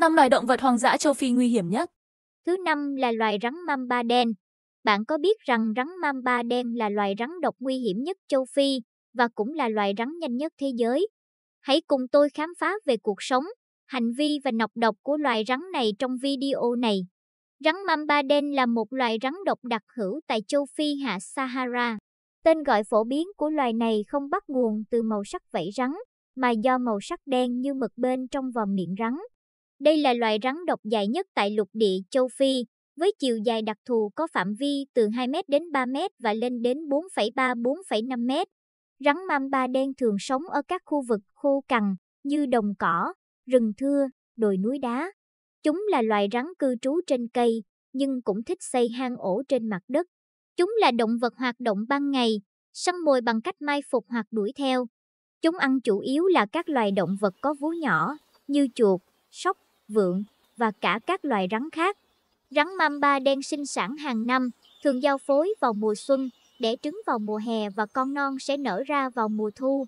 Năm loài động vật hoang dã châu Phi nguy hiểm nhất. Thứ năm là loài rắn mamba đen. Bạn có biết rằng rắn mamba đen là loài rắn độc nguy hiểm nhất châu Phi và cũng là loài rắn nhanh nhất thế giới? Hãy cùng tôi khám phá về cuộc sống, hành vi và nọc độc của loài rắn này trong video này. Rắn mamba đen là một loài rắn độc đặc hữu tại châu Phi hạ Sahara. Tên gọi phổ biến của loài này không bắt nguồn từ màu sắc vảy rắn, mà do màu sắc đen như mực bên trong vòm miệng rắn. Đây là loài rắn độc dài nhất tại lục địa châu Phi, với chiều dài đặc thù có phạm vi từ 2m đến 3m và lên đến 4,3-4,5m. Rắn mamba đen thường sống ở các khu vực khô cằn như đồng cỏ, rừng thưa, đồi núi đá. Chúng là loài rắn cư trú trên cây, nhưng cũng thích xây hang ổ trên mặt đất. Chúng là động vật hoạt động ban ngày, săn mồi bằng cách mai phục hoặc đuổi theo. Chúng ăn chủ yếu là các loài động vật có vú nhỏ như chuột, sóc, vượng và cả các loài rắn khác. Rắn mamba đen sinh sản hàng năm, thường giao phối vào mùa xuân, đẻ trứng vào mùa hè và con non sẽ nở ra vào mùa thu.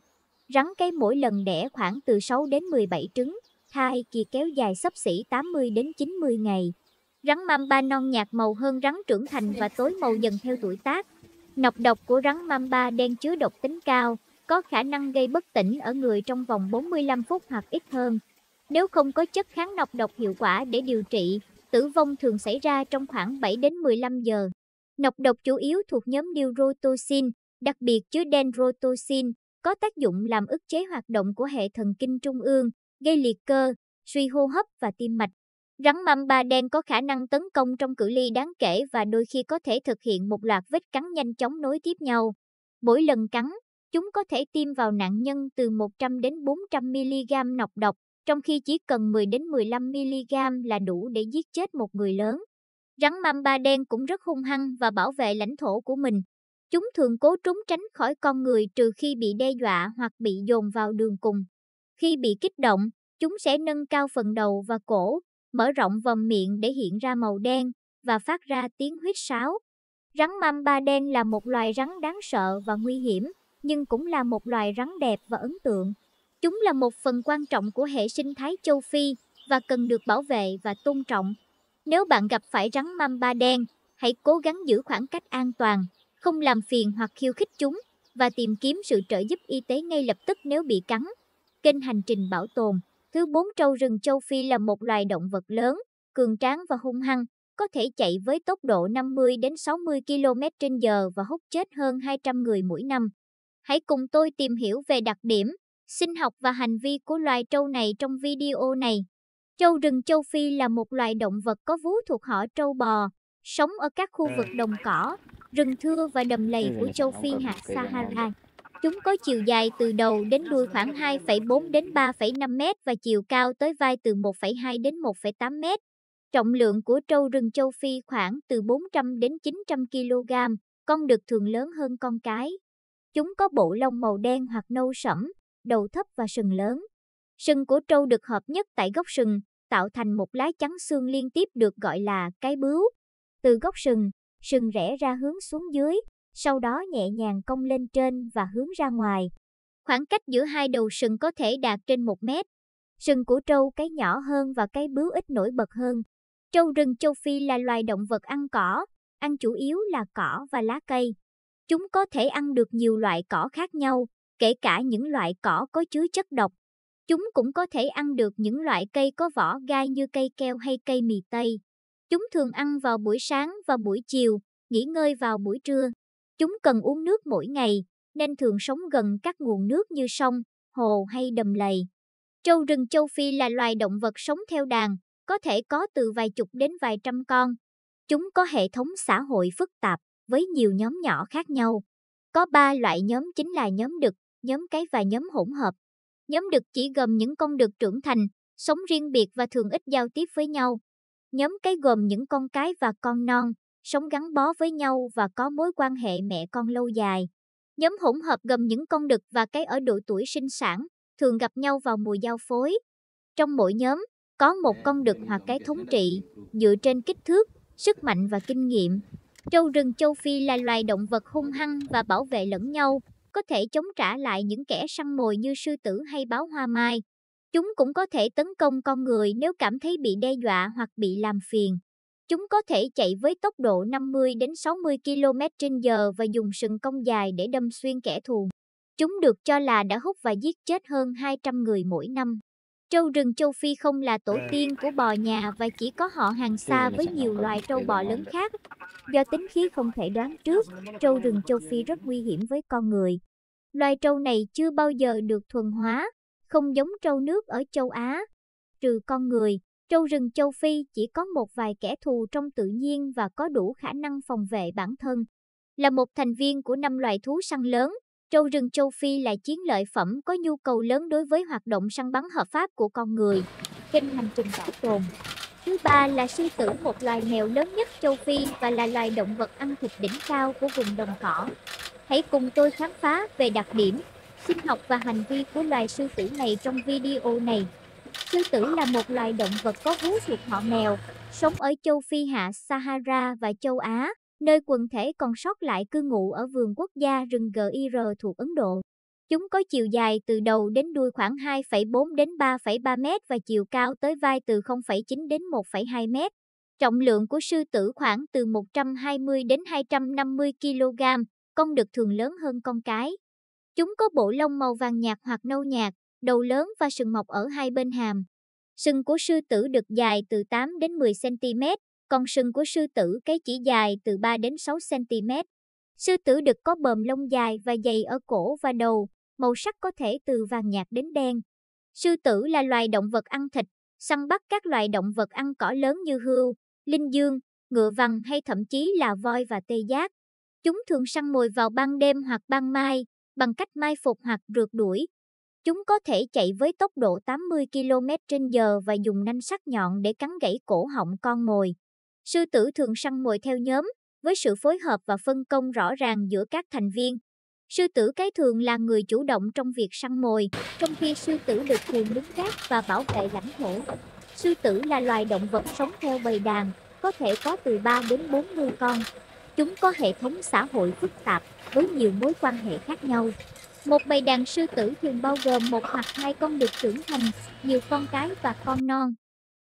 Rắn cái mỗi lần đẻ khoảng từ 6 đến 17 trứng, thai kỳ kéo dài sấp xỉ 80 đến 90 ngày. Rắn mamba non nhạt màu hơn rắn trưởng thành và tối màu dần theo tuổi tác. Nọc độc của rắn mamba đen chứa độc tính cao, có khả năng gây bất tỉnh ở người trong vòng 45 phút hoặc ít hơn. Nếu không có chất kháng nọc độc hiệu quả để điều trị, tử vong thường xảy ra trong khoảng 7 đến 15 giờ. Nọc độc chủ yếu thuộc nhóm neurotoxin, đặc biệt chứa dendrotoxin, có tác dụng làm ức chế hoạt động của hệ thần kinh trung ương, gây liệt cơ, suy hô hấp và tim mạch. Rắn mâm ba đen có khả năng tấn công trong cự ly đáng kể và đôi khi có thể thực hiện một loạt vết cắn nhanh chóng nối tiếp nhau. Mỗi lần cắn, chúng có thể tiêm vào nạn nhân từ 100 đến 400 mg nọc độc, trong khi chỉ cần 10 đến 15mg là đủ để giết chết một người lớn. Rắn mamba đen cũng rất hung hăng và bảo vệ lãnh thổ của mình. Chúng thường cố trốn tránh khỏi con người trừ khi bị đe dọa hoặc bị dồn vào đường cùng. Khi bị kích động, chúng sẽ nâng cao phần đầu và cổ, mở rộng vòng miệng để hiện ra màu đen và phát ra tiếng huyết sáo. Rắn mamba đen là một loài rắn đáng sợ và nguy hiểm, nhưng cũng là một loài rắn đẹp và ấn tượng. Chúng là một phần quan trọng của hệ sinh thái châu Phi và cần được bảo vệ và tôn trọng. Nếu bạn gặp phải rắn mamba đen, hãy cố gắng giữ khoảng cách an toàn, không làm phiền hoặc khiêu khích chúng và tìm kiếm sự trợ giúp y tế ngay lập tức nếu bị cắn. Kênh hành trình bảo tồn Thứ bốn trâu rừng châu Phi là một loài động vật lớn, cường tráng và hung hăng, có thể chạy với tốc độ 50 đến 60 km/h và hút chết hơn 200 người mỗi năm. Hãy cùng tôi tìm hiểu về đặc điểm, sinh học và hành vi của loài trâu này trong video này. Trâu rừng châu Phi là một loài động vật có vú thuộc họ trâu bò, sống ở các khu vực đồng cỏ, rừng thưa và đầm lầy của châu Phi hạt Sahara. Chúng có chiều dài từ đầu đến đuôi khoảng 2,4 đến 3,5 mét và chiều cao tới vai từ 1,2 đến 1,8 mét. Trọng lượng của trâu rừng châu Phi khoảng từ 400 đến 900 kg, con đực thường lớn hơn con cái. Chúng có bộ lông màu đen hoặc nâu sẫm, đầu thấp và sừng lớn. Sừng của trâu được hợp nhất tại gốc sừng, tạo thành một lá trắng xương liên tiếp được gọi là cái bướu. Từ gốc sừng, sừng rẽ ra hướng xuống dưới, sau đó nhẹ nhàng cong lên trên và hướng ra ngoài. Khoảng cách giữa hai đầu sừng có thể đạt trên một mét. Sừng của trâu cái nhỏ hơn và cái bướu ít nổi bật hơn. Trâu rừng châu Phi là loài động vật ăn cỏ, ăn chủ yếu là cỏ và lá cây. Chúng có thể ăn được nhiều loại cỏ khác nhau, kể cả những loại cỏ có chứa chất độc. Chúng cũng có thể ăn được những loại cây có vỏ gai như cây keo hay cây mì tây. Chúng thường ăn vào buổi sáng và buổi chiều, nghỉ ngơi vào buổi trưa. Chúng cần uống nước mỗi ngày, nên thường sống gần các nguồn nước như sông, hồ hay đầm lầy. Trâu rừng châu Phi là loài động vật sống theo đàn, có thể có từ vài chục đến vài trăm con. Chúng có hệ thống xã hội phức tạp với nhiều nhóm nhỏ khác nhau. Có ba loại nhóm chính là nhóm đực, nhóm cái và nhóm hỗn hợp. Nhóm đực chỉ gồm những con đực trưởng thành, sống riêng biệt và thường ít giao tiếp với nhau. Nhóm cái gồm những con cái và con non, sống gắn bó với nhau và có mối quan hệ mẹ con lâu dài. Nhóm hỗn hợp gồm những con đực và cái ở độ tuổi sinh sản, thường gặp nhau vào mùa giao phối. Trong mỗi nhóm, có một con đực hoặc cái thống trị, dựa trên kích thước, sức mạnh và kinh nghiệm. Trâu rừng châu Phi là loài động vật hung hăng và bảo vệ lẫn nhau, có thể chống trả lại những kẻ săn mồi như sư tử hay báo hoa mai. Chúng cũng có thể tấn công con người nếu cảm thấy bị đe dọa hoặc bị làm phiền. Chúng có thể chạy với tốc độ 50 đến 60 km/h và dùng sừng cong dài để đâm xuyên kẻ thù. Chúng được cho là đã hút và giết chết hơn 200 người mỗi năm. Trâu rừng châu Phi không là tổ à. tiên của bò nhà và chỉ có họ hàng xa với nhiều loài trâu bò lớn khác. Do tính khí không thể đoán trước, trâu rừng châu Phi rất nguy hiểm với con người. Loài trâu này chưa bao giờ được thuần hóa, không giống trâu nước ở châu Á. Trừ con người, trâu rừng châu Phi chỉ có một vài kẻ thù trong tự nhiên và có đủ khả năng phòng vệ bản thân. Là một thành viên của năm loài thú săn lớn, Trâu rừng châu Phi là chiến lợi phẩm có nhu cầu lớn đối với hoạt động săn bắn hợp pháp của con người. kinh hành trình bảo tồn, Thứ ba là sư tử, một loài mèo lớn nhất châu Phi và là loài động vật ăn thịt đỉnh cao của vùng đồng cỏ. Hãy cùng tôi khám phá về đặc điểm, sinh học và hành vi của loài sư tử này trong video này. Sư tử là một loài động vật có vú thuộc họ mèo, sống ở châu Phi hạ Sahara và châu Á nơi quần thể còn sót lại cư ngụ ở vườn quốc gia rừng GIR thuộc Ấn Độ. Chúng có chiều dài từ đầu đến đuôi khoảng 2,4 đến 3,3 mét và chiều cao tới vai từ 0,9 đến 1,2 mét. Trọng lượng của sư tử khoảng từ 120 đến 250 kg, con đực thường lớn hơn con cái. Chúng có bộ lông màu vàng nhạt hoặc nâu nhạt, đầu lớn và sừng mọc ở hai bên hàm. Sừng của sư tử được dài từ 8 đến 10 cm, con sừng của sư tử cái chỉ dài từ 3 đến 6 cm. Sư tử đực có bờm lông dài và dày ở cổ và đầu, màu sắc có thể từ vàng nhạt đến đen. Sư tử là loài động vật ăn thịt, săn bắt các loài động vật ăn cỏ lớn như hươu, linh dương, ngựa vằn hay thậm chí là voi và tê giác. Chúng thường săn mồi vào ban đêm hoặc ban mai, bằng cách mai phục hoặc rượt đuổi. Chúng có thể chạy với tốc độ 80 km trên giờ và dùng nanh sắc nhọn để cắn gãy cổ họng con mồi. Sư tử thường săn mồi theo nhóm, với sự phối hợp và phân công rõ ràng giữa các thành viên. Sư tử cái thường là người chủ động trong việc săn mồi, trong khi sư tử đực thường đứng gác và bảo vệ lãnh thổ. Sư tử là loài động vật sống theo bầy đàn, có thể có từ 3 đến 40 con. Chúng có hệ thống xã hội phức tạp với nhiều mối quan hệ khác nhau. Một bầy đàn sư tử thường bao gồm một hoặc hai con đực trưởng thành, nhiều con cái và con non.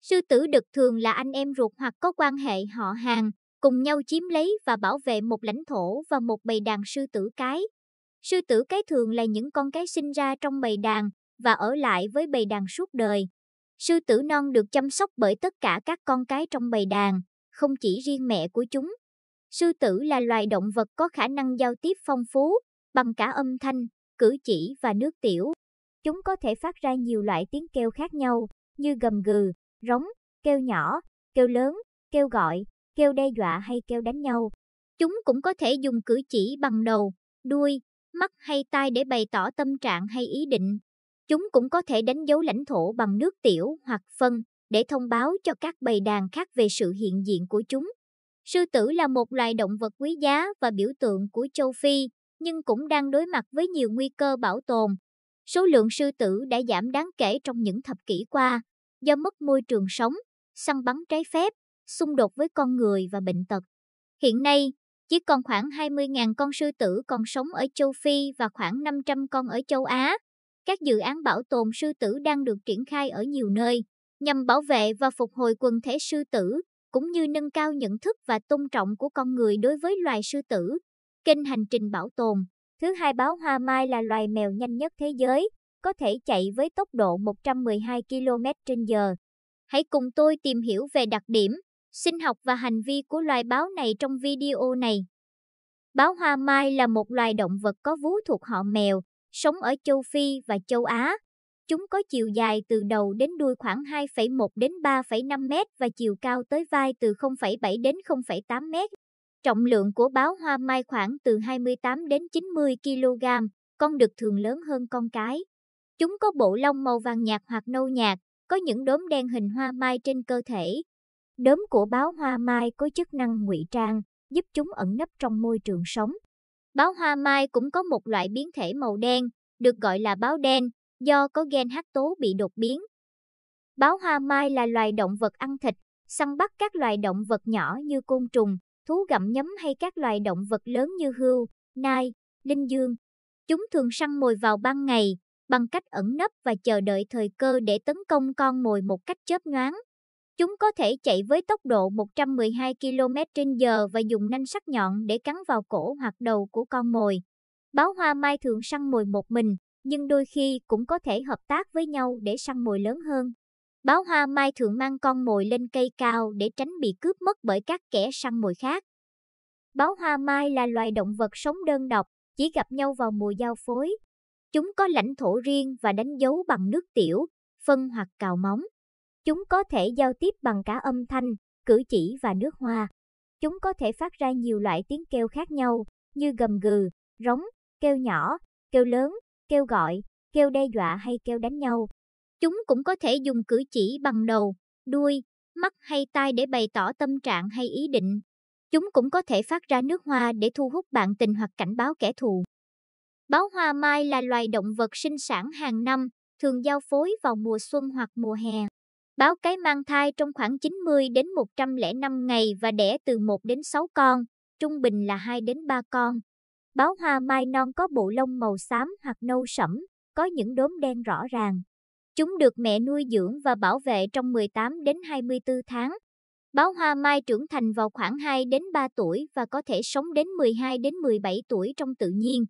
Sư tử đực thường là anh em ruột hoặc có quan hệ họ hàng, cùng nhau chiếm lấy và bảo vệ một lãnh thổ và một bầy đàn sư tử cái. Sư tử cái thường là những con cái sinh ra trong bầy đàn và ở lại với bầy đàn suốt đời. Sư tử non được chăm sóc bởi tất cả các con cái trong bầy đàn, không chỉ riêng mẹ của chúng. Sư tử là loài động vật có khả năng giao tiếp phong phú, bằng cả âm thanh, cử chỉ và nước tiểu. Chúng có thể phát ra nhiều loại tiếng kêu khác nhau, như gầm gừ, rống, kêu nhỏ, kêu lớn, kêu gọi, kêu đe dọa hay kêu đánh nhau. Chúng cũng có thể dùng cử chỉ bằng đầu, đuôi, mắt hay tai để bày tỏ tâm trạng hay ý định. Chúng cũng có thể đánh dấu lãnh thổ bằng nước tiểu hoặc phân để thông báo cho các bầy đàn khác về sự hiện diện của chúng. Sư tử là một loài động vật quý giá và biểu tượng của châu Phi, nhưng cũng đang đối mặt với nhiều nguy cơ bảo tồn. Số lượng sư tử đã giảm đáng kể trong những thập kỷ qua, do mất môi trường sống, săn bắn trái phép, xung đột với con người và bệnh tật. Hiện nay, chỉ còn khoảng 20.000 con sư tử còn sống ở châu Phi và khoảng 500 con ở châu Á. Các dự án bảo tồn sư tử đang được triển khai ở nhiều nơi, nhằm bảo vệ và phục hồi quần thể sư tử, cũng như nâng cao nhận thức và tôn trọng của con người đối với loài sư tử. Kênh hành trình bảo tồn Thứ hai báo hoa mai là loài mèo nhanh nhất thế giới, có thể chạy với tốc độ 112 km/h. Hãy cùng tôi tìm hiểu về đặc điểm, sinh học và hành vi của loài báo này trong video này. Báo hoa mai là một loài động vật có vú thuộc họ mèo, sống ở châu Phi và châu Á. Chúng có chiều dài từ đầu đến đuôi khoảng 2,1 đến 3,5 mét và chiều cao tới vai từ 0,7 đến 0,8 mét. Trọng lượng của báo hoa mai khoảng từ 28 đến 90 kg, con đực thường lớn hơn con cái. Chúng có bộ lông màu vàng nhạt hoặc nâu nhạt, có những đốm đen hình hoa mai trên cơ thể. Đốm của báo hoa mai có chức năng ngụy trang, giúp chúng ẩn nấp trong môi trường sống. Báo hoa mai cũng có một loại biến thể màu đen, được gọi là báo đen, do có gen hắc tố bị đột biến. Báo hoa mai là loài động vật ăn thịt, săn bắt các loài động vật nhỏ như côn trùng, thú gặm nhấm hay các loài động vật lớn như hươu, nai, linh dương. Chúng thường săn mồi vào ban ngày, bằng cách ẩn nấp và chờ đợi thời cơ để tấn công con mồi một cách chớp nhoáng. Chúng có thể chạy với tốc độ 112 km/h và dùng nanh sắc nhọn để cắn vào cổ hoặc đầu của con mồi. Báo hoa mai thường săn mồi một mình, nhưng đôi khi cũng có thể hợp tác với nhau để săn mồi lớn hơn. Báo hoa mai thường mang con mồi lên cây cao để tránh bị cướp mất bởi các kẻ săn mồi khác. Báo hoa mai là loài động vật sống đơn độc, chỉ gặp nhau vào mùa giao phối. Chúng có lãnh thổ riêng và đánh dấu bằng nước tiểu, phân hoặc cào móng. Chúng có thể giao tiếp bằng cả âm thanh, cử chỉ và nước hoa. Chúng có thể phát ra nhiều loại tiếng kêu khác nhau, như gầm gừ, rống, kêu nhỏ, kêu lớn, kêu gọi, kêu đe dọa hay kêu đánh nhau. Chúng cũng có thể dùng cử chỉ bằng đầu, đuôi, mắt hay tai để bày tỏ tâm trạng hay ý định. Chúng cũng có thể phát ra nước hoa để thu hút bạn tình hoặc cảnh báo kẻ thù. Báo hoa mai là loài động vật sinh sản hàng năm, thường giao phối vào mùa xuân hoặc mùa hè. Báo cái mang thai trong khoảng 90 đến 105 ngày và đẻ từ 1 đến 6 con, trung bình là 2 đến 3 con. Báo hoa mai non có bộ lông màu xám hoặc nâu sẫm, có những đốm đen rõ ràng. Chúng được mẹ nuôi dưỡng và bảo vệ trong 18 đến 24 tháng. Báo hoa mai trưởng thành vào khoảng 2 đến 3 tuổi và có thể sống đến 12 đến 17 tuổi trong tự nhiên.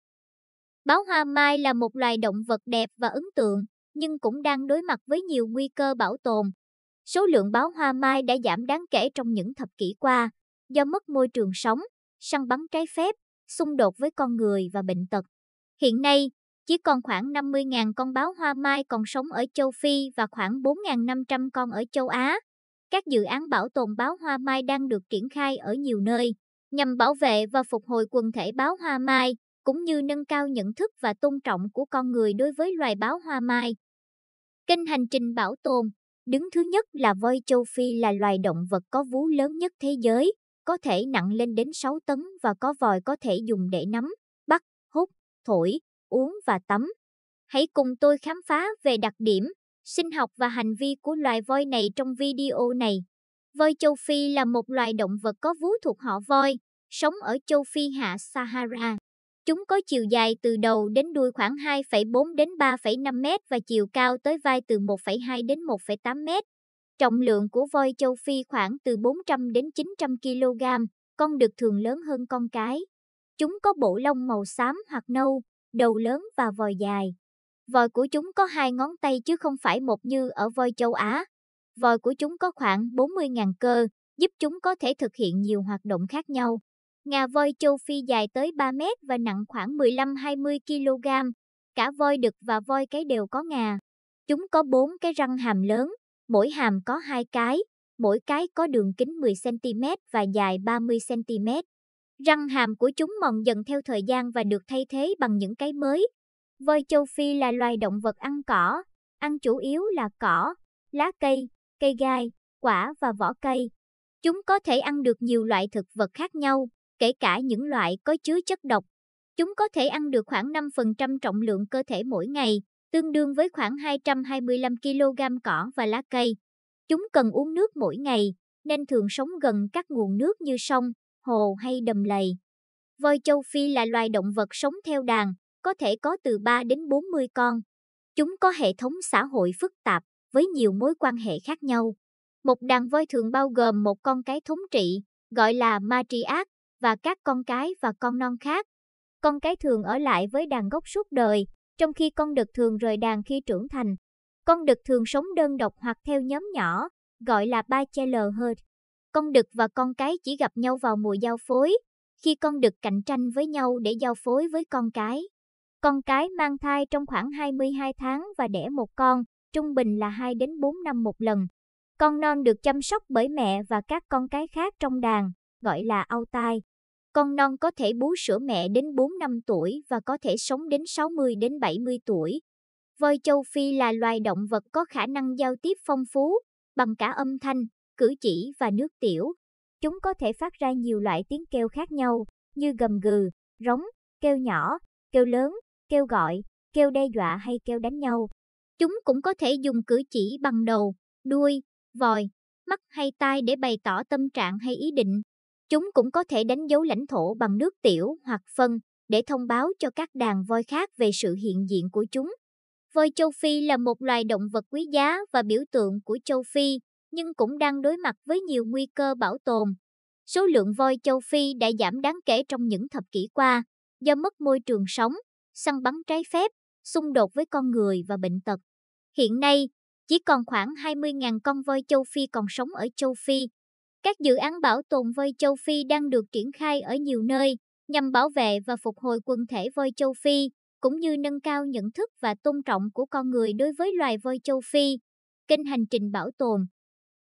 Báo hoa mai là một loài động vật đẹp và ấn tượng, nhưng cũng đang đối mặt với nhiều nguy cơ bảo tồn. Số lượng báo hoa mai đã giảm đáng kể trong những thập kỷ qua, do mất môi trường sống, săn bắn trái phép, xung đột với con người và bệnh tật. Hiện nay, chỉ còn khoảng 50.000 con báo hoa mai còn sống ở châu Phi và khoảng 4.500 con ở châu Á. Các dự án bảo tồn báo hoa mai đang được triển khai ở nhiều nơi, nhằm bảo vệ và phục hồi quần thể báo hoa mai cũng như nâng cao nhận thức và tôn trọng của con người đối với loài báo hoa mai. Kênh hành trình bảo tồn Đứng thứ nhất là voi châu Phi là loài động vật có vú lớn nhất thế giới, có thể nặng lên đến 6 tấn và có vòi có thể dùng để nắm, bắt, hút, thổi, uống và tắm. Hãy cùng tôi khám phá về đặc điểm, sinh học và hành vi của loài voi này trong video này. Voi châu Phi là một loài động vật có vú thuộc họ voi, sống ở châu Phi hạ Sahara. Chúng có chiều dài từ đầu đến đuôi khoảng 2,4 đến 3,5 mét và chiều cao tới vai từ 1,2 đến 1,8 mét. Trọng lượng của voi châu Phi khoảng từ 400 đến 900 kg, con đực thường lớn hơn con cái. Chúng có bộ lông màu xám hoặc nâu, đầu lớn và vòi dài. Vòi của chúng có hai ngón tay chứ không phải một như ở voi châu Á. Vòi của chúng có khoảng 40.000 cơ, giúp chúng có thể thực hiện nhiều hoạt động khác nhau. Ngà voi châu Phi dài tới 3 mét và nặng khoảng 15-20 kg. Cả voi đực và voi cái đều có ngà. Chúng có 4 cái răng hàm lớn, mỗi hàm có 2 cái, mỗi cái có đường kính 10cm và dài 30cm. Răng hàm của chúng mòn dần theo thời gian và được thay thế bằng những cái mới. Voi châu Phi là loài động vật ăn cỏ, ăn chủ yếu là cỏ, lá cây, cây gai, quả và vỏ cây. Chúng có thể ăn được nhiều loại thực vật khác nhau, kể cả những loại có chứa chất độc. Chúng có thể ăn được khoảng 5% trọng lượng cơ thể mỗi ngày, tương đương với khoảng 225 kg cỏ và lá cây. Chúng cần uống nước mỗi ngày, nên thường sống gần các nguồn nước như sông, hồ hay đầm lầy. Voi châu Phi là loài động vật sống theo đàn, có thể có từ 3 đến 40 con. Chúng có hệ thống xã hội phức tạp, với nhiều mối quan hệ khác nhau. Một đàn voi thường bao gồm một con cái thống trị, gọi là matriarch, và các con cái và con non khác. Con cái thường ở lại với đàn gốc suốt đời, trong khi con đực thường rời đàn khi trưởng thành. Con đực thường sống đơn độc hoặc theo nhóm nhỏ, gọi là bachelor herd. Con đực và con cái chỉ gặp nhau vào mùa giao phối, khi con đực cạnh tranh với nhau để giao phối với con cái. Con cái mang thai trong khoảng 22 tháng và đẻ một con, trung bình là 2 đến 4 năm một lần. Con non được chăm sóc bởi mẹ và các con cái khác trong đàn, gọi là âu tai. Con non có thể bú sữa mẹ đến 4 năm tuổi và có thể sống đến 60 đến 70 tuổi. Voi châu Phi là loài động vật có khả năng giao tiếp phong phú, bằng cả âm thanh, cử chỉ và nước tiểu. Chúng có thể phát ra nhiều loại tiếng kêu khác nhau, như gầm gừ, rống, kêu nhỏ, kêu lớn, kêu gọi, kêu đe dọa hay kêu đánh nhau. Chúng cũng có thể dùng cử chỉ bằng đầu, đuôi, vòi, mắt hay tai để bày tỏ tâm trạng hay ý định. Chúng cũng có thể đánh dấu lãnh thổ bằng nước tiểu hoặc phân để thông báo cho các đàn voi khác về sự hiện diện của chúng. Voi châu Phi là một loài động vật quý giá và biểu tượng của châu Phi, nhưng cũng đang đối mặt với nhiều nguy cơ bảo tồn. Số lượng voi châu Phi đã giảm đáng kể trong những thập kỷ qua, do mất môi trường sống, săn bắn trái phép, xung đột với con người và bệnh tật. Hiện nay, chỉ còn khoảng 20.000 con voi châu Phi còn sống ở châu Phi, các dự án bảo tồn voi châu Phi đang được triển khai ở nhiều nơi nhằm bảo vệ và phục hồi quần thể voi châu Phi, cũng như nâng cao nhận thức và tôn trọng của con người đối với loài voi châu Phi. Kênh hành trình bảo tồn